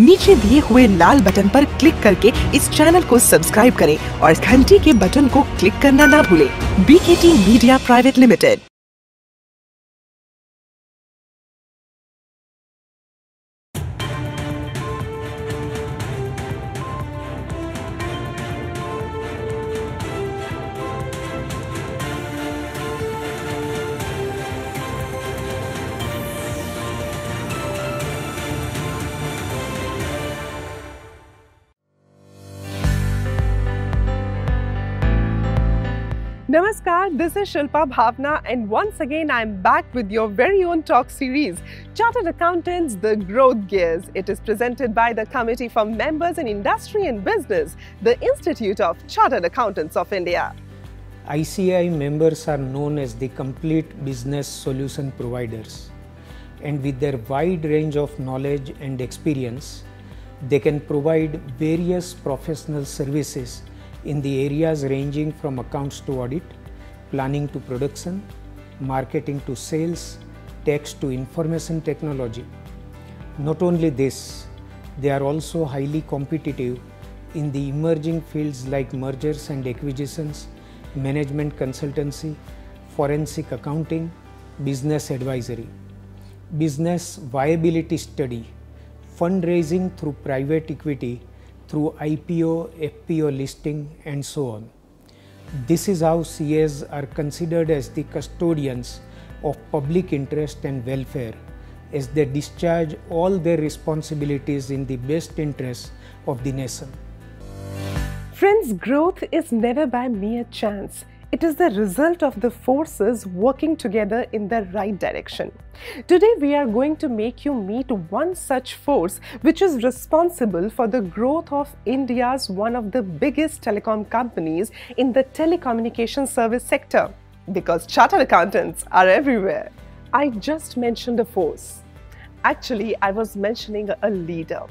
नीचे दिए हुए लाल बटन पर क्लिक करके इस चैनल को सब्सक्राइब करें और घंटी के बटन को क्लिक करना ना भूलें। BKT media private limited this is Shilpa Bhavna and once again I'm back with your very own talk series, Chartered Accountants The Growth Gears. It is presented by the Committee for Members in Industry and Business, the Institute of Chartered Accountants of India. ICI members are known as the complete business solution providers and with their wide range of knowledge and experience, they can provide various professional services in the areas ranging from accounts to audit, planning to production, marketing to sales, tax to information technology. Not only this, they are also highly competitive in the emerging fields like mergers and acquisitions, management consultancy, forensic accounting, business advisory, business viability study, fundraising through private equity, through IPO, FPO listing, and so on. This is how CAs are considered as the custodians of public interest and welfare as they discharge all their responsibilities in the best interests of the nation. Friends, growth is never by mere chance. It is the result of the forces working together in the right direction. Today we are going to make you meet one such force which is responsible for the growth of India's one of the biggest telecom companies in the telecommunication service sector because chartered accountants are everywhere. I just mentioned a force. Actually, I was mentioning a leader.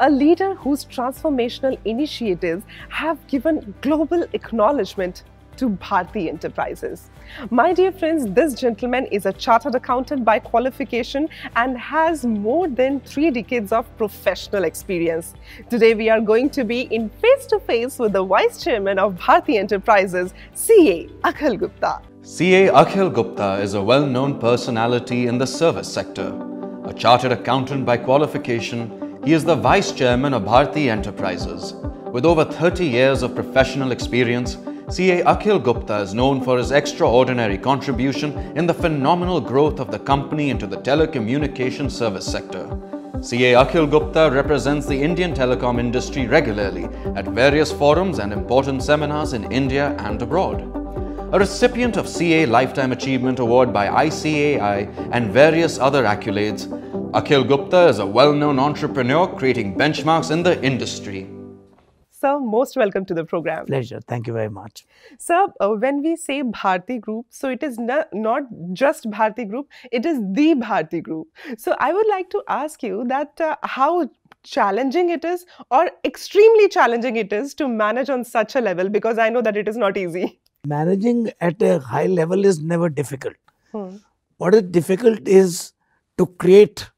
A leader whose transformational initiatives have given global acknowledgement to Bharti Enterprises. My dear friends, this gentleman is a chartered accountant by qualification and has more than three decades of professional experience. Today, we are going to be in face to face with the Vice Chairman of Bharti Enterprises, CA Akhil Gupta. CA Akhil Gupta is a well known personality in the service sector. A chartered accountant by qualification, he is the Vice Chairman of Bharti Enterprises. With over 30 years of professional experience, CA Akhil Gupta is known for his extraordinary contribution in the phenomenal growth of the company into the telecommunication service sector. CA Akhil Gupta represents the Indian telecom industry regularly at various forums and important seminars in India and abroad. A recipient of CA Lifetime Achievement Award by ICAI and various other accolades, Akhil Gupta is a well-known entrepreneur creating benchmarks in the industry. Sir, most welcome to the program. Pleasure. Thank you very much. Sir, uh, when we say Bharti Group, so it is no, not just Bharti Group, it is the Bharti Group. So I would like to ask you that uh, how challenging it is or extremely challenging it is to manage on such a level because I know that it is not easy. Managing at a high level is never difficult. Hmm. What is difficult is to create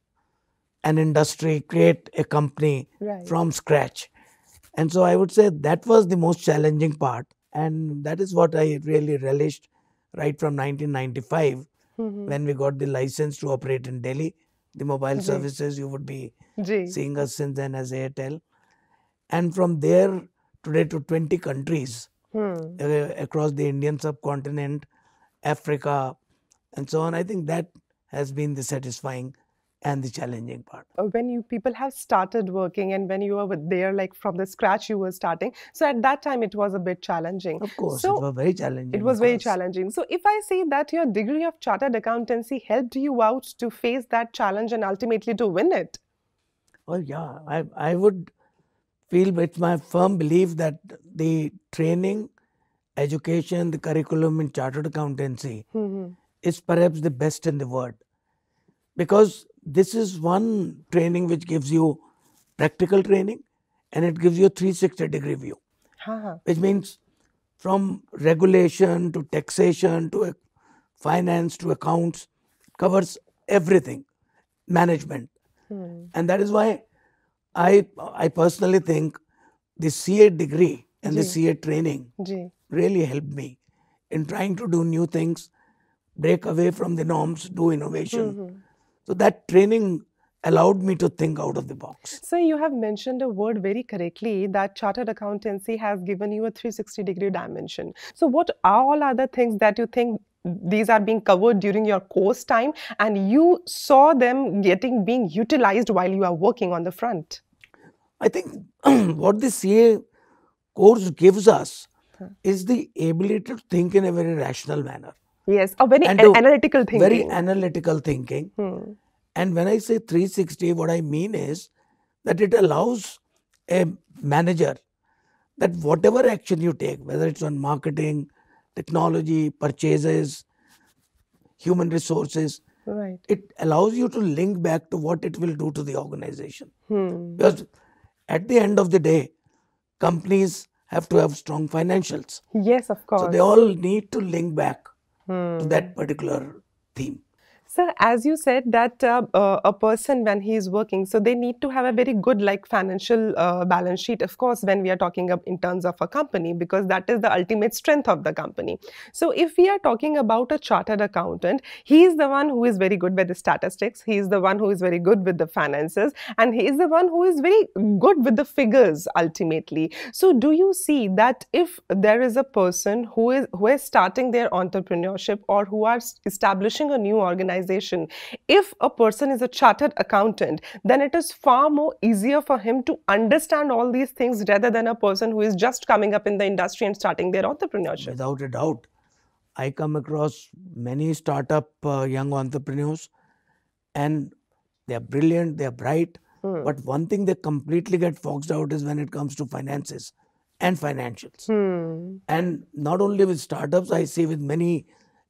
an industry, create a company right. from scratch. And so I would say that was the most challenging part. And that is what I really relished right from 1995 mm-hmm. when we got the license to operate in Delhi. The mobile services you would be seeing us since then as Airtel. And from there today to 20 countries hmm. uh, across the Indian subcontinent, Africa, and so on. I think that has been the satisfying and the challenging part. Uh, when you people have started working and when you were there, like from the scratch, you were starting. So at that time, it was a bit challenging. Of course, so it was very challenging. It was very challenging. So if I say that your degree of chartered accountancy helped you out to face that challenge and ultimately to win it. Oh yeah, I I would feel it's my firm belief that the training, education, the curriculum in chartered accountancy mm -hmm. is perhaps the best in the world because this is one training which gives you practical training and it gives you 360 degree view huh. which means from regulation to taxation to finance to accounts covers everything management hmm. and that is why i i personally think the ca degree and Gee. the ca training really helped me in trying to do new things break away from the norms do innovation mm-hmm so that training allowed me to think out of the box. So you have mentioned a word very correctly that chartered accountancy has given you a 360 degree dimension. So what all other things that you think these are being covered during your course time and you saw them getting being utilized while you are working on the front? I think what the CA course gives us is the ability to think in a very rational manner. Yes, a very an- analytical thinking. Very analytical thinking. Hmm. And when I say 360, what I mean is that it allows a manager that whatever action you take, whether it's on marketing, technology, purchases, human resources, right. it allows you to link back to what it will do to the organization. Hmm. Because at the end of the day, companies have to have strong financials. Yes, of course. So they all need to link back hmm. to that particular theme. Sir, as you said that uh, uh, a person when he is working, so they need to have a very good like financial uh, balance sheet, of course, when we are talking in terms of a company, because that is the ultimate strength of the company. So if we are talking about a chartered accountant, he is the one who is very good with the statistics, he is the one who is very good with the finances, and he is the one who is very good with the figures ultimately. So do you see that if there is a person who is who is starting their entrepreneurship or who are establishing a new organization, organization. If a person is a chartered accountant, then it is far more easier for him to understand all these things rather than a person who is just coming up in the industry and starting their entrepreneurship. Without a doubt. I come across many startup uh, young entrepreneurs and they are brilliant, they are bright. Hmm. But one thing they completely get foxed out is when it comes to finances and financials. Hmm. And not only with startups, I see with many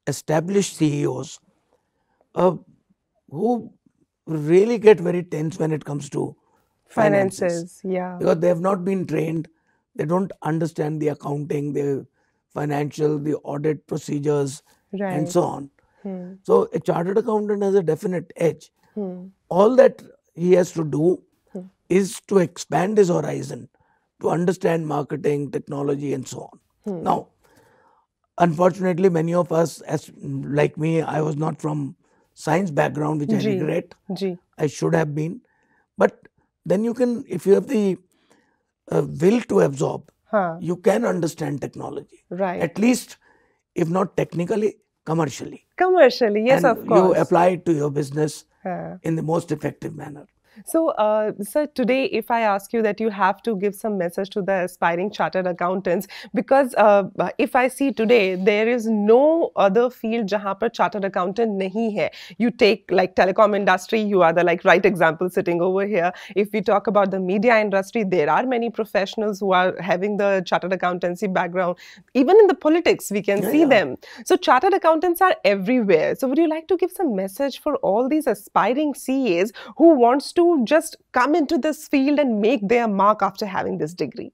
established CEOs uh, who really get very tense when it comes to finances, finances. Yeah. Because they have not been trained. They don't understand the accounting, the financial, the audit procedures, right. and so on. Hmm. So a chartered accountant has a definite edge. Hmm. All that he has to do hmm. is to expand his horizon to understand marketing, technology, and so on. Hmm. Now, unfortunately, many of us, as like me, I was not from science background, which G. I regret. I should have been. But then you can, if you have the uh, will to absorb, you can understand technology. Right. At least, if not technically, commercially. Commercially, yes, of course. You apply it to your business in the most effective manner. So, uh, sir, today, if I ask you that you have to give some message to the aspiring chartered accountants, because uh, if I see today, there is no other field जहाँ chartered accountant nahi hai. You take like telecom industry, you are the like right example sitting over here. If we talk about the media industry, there are many professionals who are having the chartered accountancy background. Even in the politics, we can yeah, see yeah. them. So, chartered accountants are everywhere. So, would you like to give some message for all these aspiring CAs who wants to to just come into this field and make their mark after having this degree?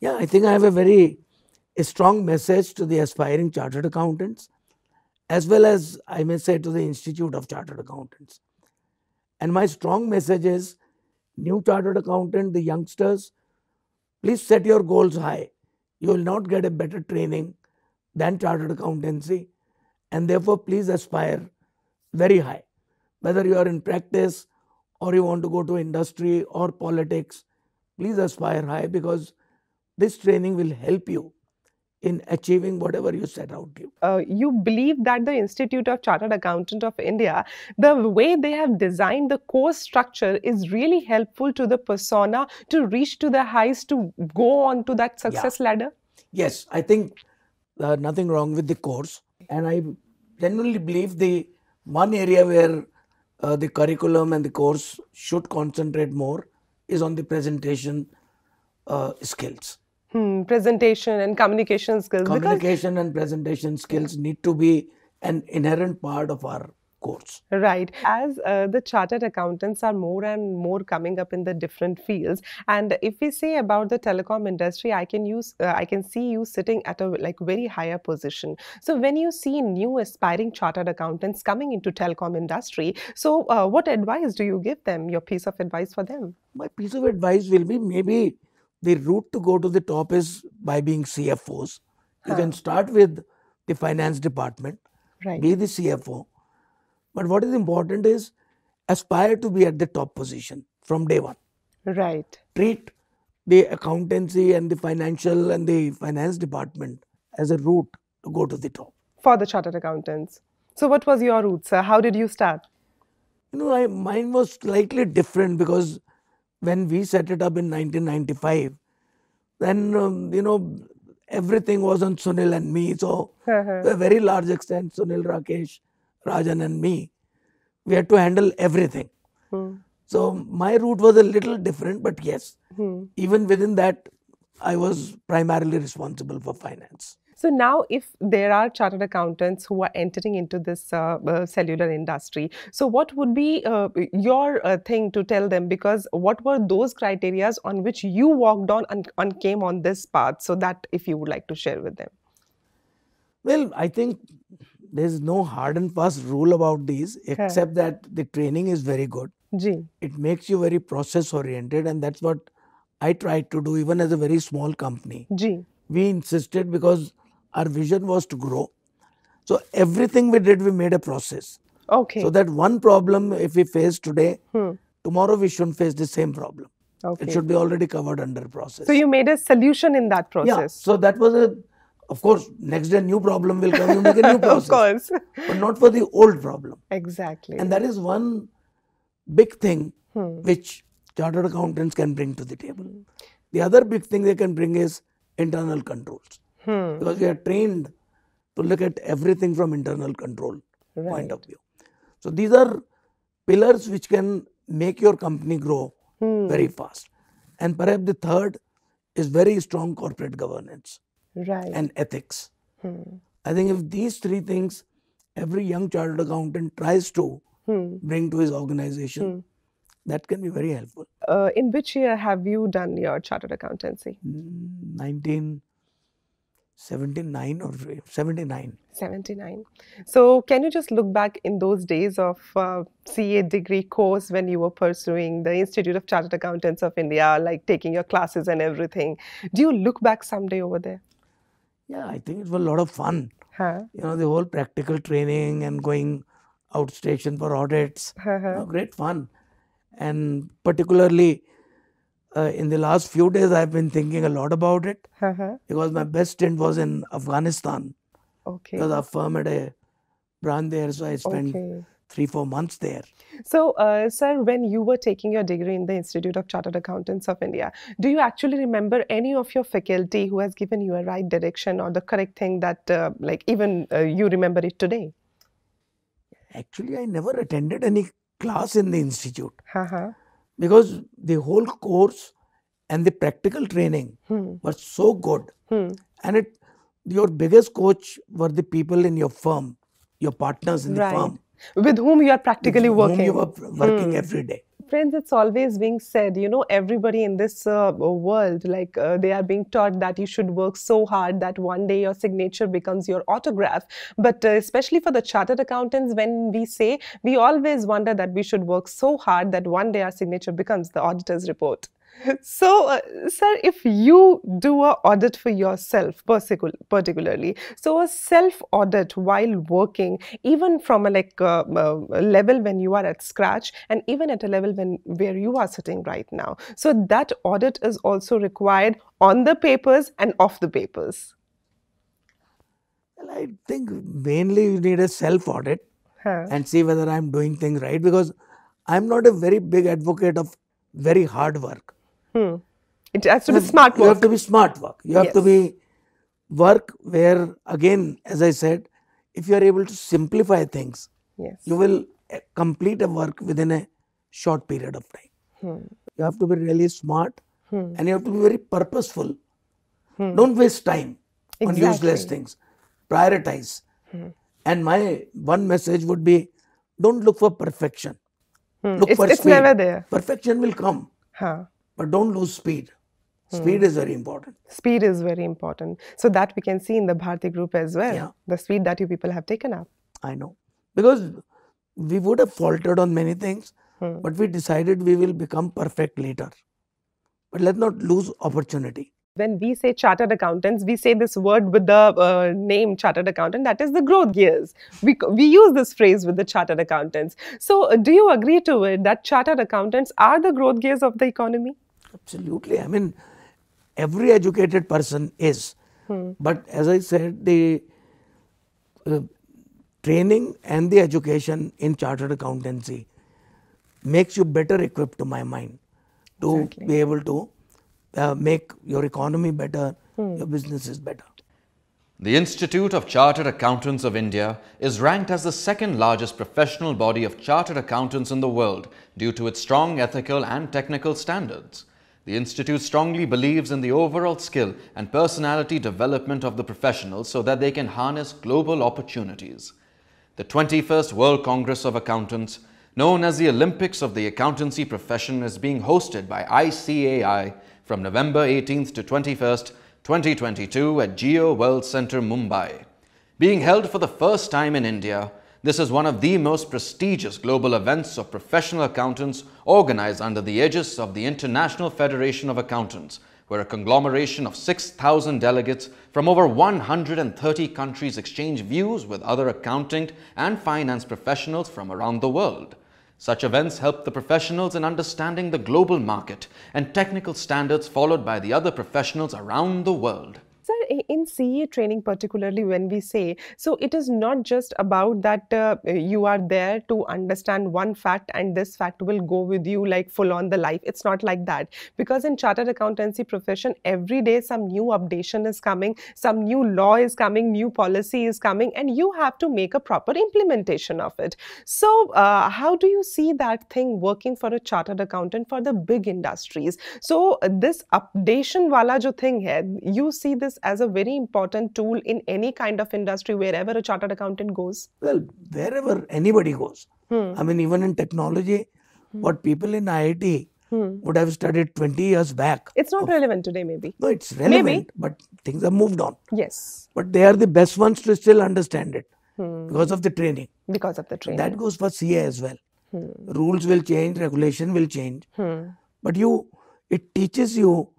Yeah, I think I have a very a strong message to the aspiring chartered accountants, as well as I may say to the Institute of Chartered Accountants. And my strong message is new chartered accountant, the youngsters, please set your goals high. You will not get a better training than chartered accountancy, and therefore, please aspire very high. Whether you are in practice, or you want to go to industry or politics, please aspire high because this training will help you in achieving whatever you set out to. Uh, you believe that the Institute of Chartered Accountant of India, the way they have designed the course structure is really helpful to the persona to reach to the highs, to go on to that success yeah. ladder? Yes, I think uh, nothing wrong with the course. And I generally believe the one area where uh, the curriculum and the course should concentrate more is on the presentation uh, skills. Hmm, presentation and communication skills. Communication and presentation skills need to be an inherent part of our course. Right. As uh, the chartered accountants are more and more coming up in the different fields, and if we say about the telecom industry, I can use, uh, I can see you sitting at a like very higher position. So when you see new aspiring chartered accountants coming into telecom industry, so uh, what advice do you give them? Your piece of advice for them? My piece of advice will be maybe the route to go to the top is by being CFOs. You huh. can start with the finance department, right. be the CFO, but what is important is aspire to be at the top position from day one. Right. Treat the accountancy and the financial and the finance department as a route to go to the top. For the chartered accountants. So, what was your route, sir? How did you start? You know, I, mine was slightly different because when we set it up in 1995, then, um, you know, everything was on Sunil and me. So, to a very large extent, Sunil Rakesh Rajan and me, we had to handle everything. Hmm. So my route was a little different, but yes, hmm. even within that, I was primarily responsible for finance. So now, if there are chartered accountants who are entering into this uh, uh, cellular industry, so what would be uh, your uh, thing to tell them? Because what were those criterias on which you walked on and, and came on this path? So that, if you would like to share with them. Well, I think there's no hard and fast rule about these except yeah. that the training is very good Ji. it makes you very process oriented and that's what i tried to do even as a very small company Ji. we insisted because our vision was to grow so everything we did we made a process okay so that one problem if we face today hmm. tomorrow we shouldn't face the same problem okay. it should be already covered under process so you made a solution in that process yeah, so that was a of course next day new problem will come you make a new process of course but not for the old problem exactly and that is one big thing hmm. which chartered accountants can bring to the table the other big thing they can bring is internal controls hmm. because we are trained to look at everything from internal control right. point of view so these are pillars which can make your company grow hmm. very fast and perhaps the third is very strong corporate governance right. and ethics. Hmm. I think if these three things every young chartered accountant tries to hmm. bring to his organization, hmm. that can be very helpful. Uh, in which year have you done your chartered accountancy? 19. 79 or 79 79 so can you just look back in those days of uh, ca degree course when you were pursuing the institute of chartered accountants of india like taking your classes and everything do you look back someday over there yeah, I think it was a lot of fun. Huh. You know, the whole practical training and going outstation for audits. huh. You know, great fun. And particularly uh, in the last few days, I've been thinking a lot about it because my best stint was in Afghanistan. Okay. Because our firm had a brand there, so I spent okay three, four months there. So, uh, sir, when you were taking your degree in the Institute of Chartered Accountants of India, do you actually remember any of your faculty who has given you a right direction or the correct thing that, uh, like, even uh, you remember it today? Actually, I never attended any class in the institute -huh. because the whole course and the practical training hmm. were so good, hmm. and it your biggest coach were the people in your firm, your partners in the right. firm with whom you are practically with working. you are working hmm. every day. Friends, it's always being said, you know, everybody in this uh, world, like uh, they are being taught that you should work so hard that one day your signature becomes your autograph. But uh, especially for the chartered accountants, when we say, we always wonder that we should work so hard that one day our signature becomes the auditor's report. So, uh, sir, if you do an audit for yourself, particularly, so a self audit while working, even from a like uh, uh, level when you are at scratch, and even at a level when where you are sitting right now. So that audit is also required on the papers and off the papers. Well, I think mainly you need a self audit huh. and see whether I'm doing things right because I'm not a very big advocate of very hard work. Hmm. It has to be smart work. You have to be smart work. You have yes. to be work where, again, as I said, if you are able to simplify things, yes. you will eh, complete a work within a short period of time. Hmm. You have to be really smart hmm. and you have to be very purposeful. Hmm. Don't waste time exactly. on useless things. Prioritize. Hmm. And my one message would be don't look for perfection. Hmm. Look it's, for it's speed. never there. Perfection will come. Huh but don't lose speed. Hmm. Speed mm. is very important. Speed is very important. So that we can see in the Bharti group as well. Yeah. The speed that you people have taken up. I know. Because we would have faltered on many things, mm. but we decided we will become perfect later. But let's not lose opportunity. When we say chartered accountants, we say this word with the uh, name chartered accountant, that is the growth gears. We, we use this phrase with the chartered accountants. So, uh, do you agree to it that chartered accountants are the growth gears of the economy? Absolutely. I mean, every educated person is. Hmm. But as I said, the uh, training and the education in chartered accountancy makes you better equipped, to my mind, to exactly. be able to uh, make your economy better, hmm. your businesses better. The Institute of Chartered Accountants of India is ranked as the second largest professional body of chartered accountants in the world due to its strong ethical and technical standards. The Institute strongly believes in the overall skill and personality development of the professionals so that they can harness global opportunities. The 21st World Congress of Accountants, known as the Olympics of the Accountancy Profession, is being hosted by ICAI from November 18th to 21st, 2022 at Geo World Centre, Mumbai. Being held for the first time in India, this is one of the most prestigious global events of professional accountants organized under the aegis of the International Federation of Accountants, where a conglomeration of 6,000 delegates from over 130 countries exchange views with other accounting and finance professionals from around the world. Such events help the professionals in understanding the global market and technical standards followed by the other professionals around the world. Sir, in CA training, particularly when we say, so it is not just about that uh, you are there to understand one fact and this fact will go with you like full on the life. It's not like that because in chartered accountancy profession, every day some new updation is coming, some new law is coming, new policy is coming, and you have to make a proper implementation of it. So, uh, how do you see that thing working for a chartered accountant for the big industries? So, this updation wala jo thing hai, you see this this as a very important tool in any kind of industry wherever a chartered accountant goes? Well, wherever anybody goes. Hmm. I mean, even in technology, hmm. what people in IIT hmm. would have studied 20 years back. It's not of, relevant today, maybe. No, it's relevant, maybe. but things have moved on. Yes. But they are the best ones to still understand it hmm. because of the training. Because of the training. That goes for CA as well. Hmm. Rules will change, regulation will change. Hmm. But you, it teaches you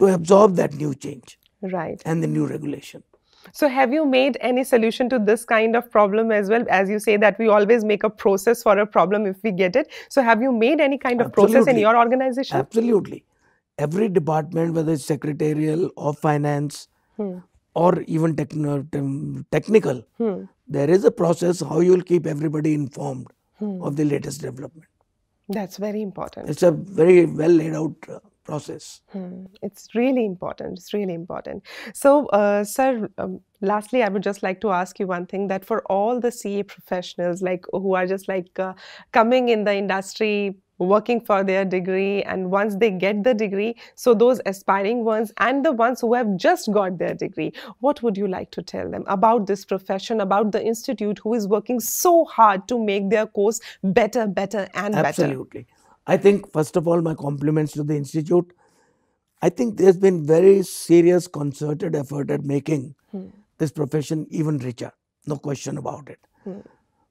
to absorb that new change. Right. And the new regulation. So, have you made any solution to this kind of problem as well? As you say that we always make a process for a problem if we get it. So, have you made any kind of Absolutely. process in your organization? Absolutely. Every department, whether it's secretarial or finance hmm. or even techn technical, hmm. there is a process how you will keep everybody informed hmm. of the latest development. That's very important. It's a very well laid out uh, process. Hmm. It's really important. It's really important. So, uh, sir, um, lastly, I would just like to ask you one thing that for all the CA professionals, like who are just like uh, coming in the industry, working for their degree, and once they get the degree, so those aspiring ones and the ones who have just got their degree, what would you like to tell them about this profession, about the institute who is working so hard to make their course better, better, and Absolutely. better? Absolutely. I think, first of all, my compliments to the Institute. I think there's been very serious, concerted effort at making hmm. this profession even richer. No question about it. Hmm.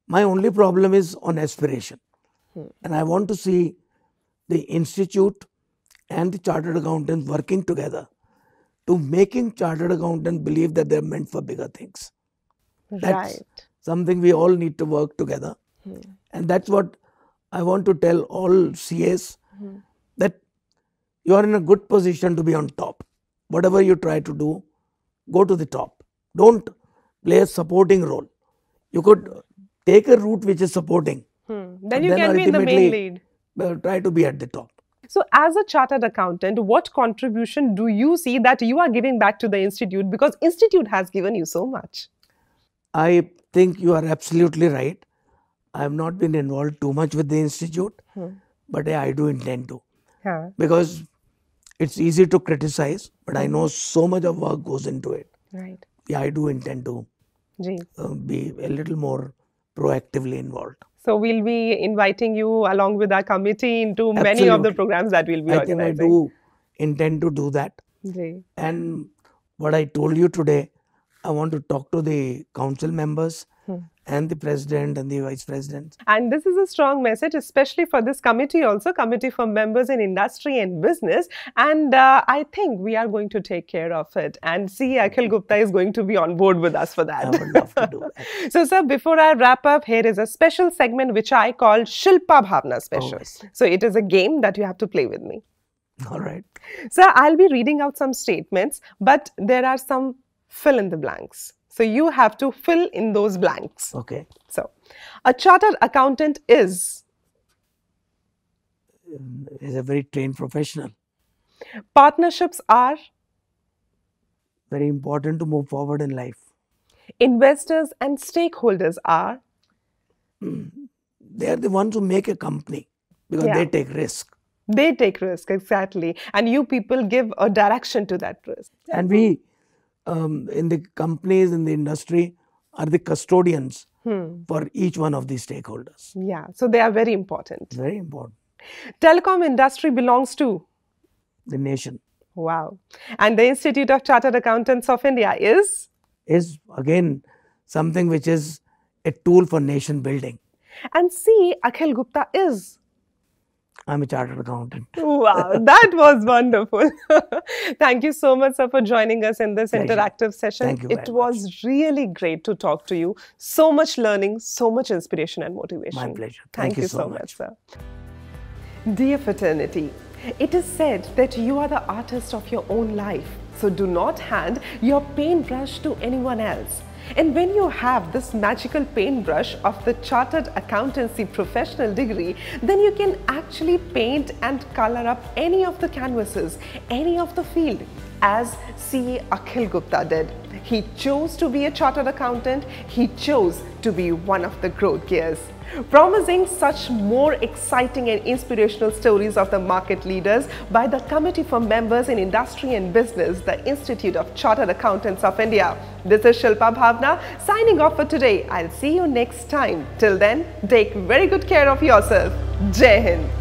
My only problem is on aspiration. Hmm. And I want to see the Institute and the Chartered Accountants working together to making Chartered Accountants believe that they're meant for bigger things. That's right. something we all need to work together. Hmm. And that's what I want to tell all CAs mm-hmm. that you are in a good position to be on top. Whatever you try to do, go to the top. Don't play a supporting role. You could take a route which is supporting. Hmm. Then you then can be in the main lead. Uh, try to be at the top. So, as a chartered accountant, what contribution do you see that you are giving back to the institute? Because institute has given you so much. I think you are absolutely right. I have not been involved too much with the institute, hmm. but I do intend to. Yeah. Because it's easy to criticize, but I know so much of work goes into it. Right. Yeah, I do intend to uh, be a little more proactively involved. So we'll be inviting you along with our committee into Absolutely. many of the programs that we'll be I organizing. I think I do intend to do that. Jai. And what I told you today, I want to talk to the council members hmm and the president and the vice president. And this is a strong message, especially for this committee also, committee for members in industry and business. And uh, I think we are going to take care of it. And see, Akhil Gupta is going to be on board with us for that. I would love to do so, sir, before I wrap up, here is a special segment which I call Shilpa Bhavna Special. Oh. So it is a game that you have to play with me. All right. So I'll be reading out some statements, but there are some fill in the blanks. So you have to fill in those blanks. Okay. So a chartered accountant is? Um, is a very trained professional. Partnerships are? Very important to move forward in life. Investors and stakeholders are? They are the ones who make a company because yeah. they take risk. They take risk, exactly. And you people give a direction to that risk. And we um, in the companies in the industry are the custodians hmm. for each one of these stakeholders. Yeah, so they are very important. Very important. Telecom industry belongs to the nation. Wow. And the Institute of Chartered Accountants of India is is again something which is a tool for nation building. And see, Akhil Gupta is I'm a chartered accountant. wow, that was wonderful. Thank you so much, sir, for joining us in this Pleasure. interactive session. Thank you it was much. really great to talk to you. So much learning, so much inspiration and motivation. My pleasure. Thank, Thank you, you, so, so much. much, sir. Dear fraternity, it is said that you are the artist of your own life. So do not hand your paintbrush to anyone else. And when you have this magical paintbrush of the Chartered Accountancy Professional degree, then you can actually paint and color up any of the canvases, any of the field, as C. Akhil Gupta did. He chose to be a chartered accountant. He chose to be one of the growth gears. Promising such more exciting and inspirational stories of the market leaders by the Committee for Members in Industry and Business, the Institute of Chartered Accountants of India. This is Shilpa Bhavna signing off for today. I'll see you next time. Till then, take very good care of yourself. Jai Hind.